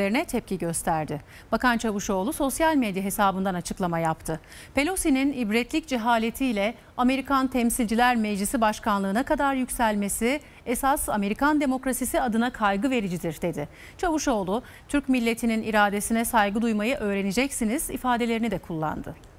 ...lerine tepki gösterdi. Bakan Çavuşoğlu sosyal medya hesabından açıklama yaptı. Pelosi'nin ibretlik cehaletiyle Amerikan Temsilciler Meclisi Başkanlığına kadar yükselmesi esas Amerikan demokrasisi adına kaygı vericidir dedi. Çavuşoğlu, Türk milletinin iradesine saygı duymayı öğreneceksiniz ifadelerini de kullandı.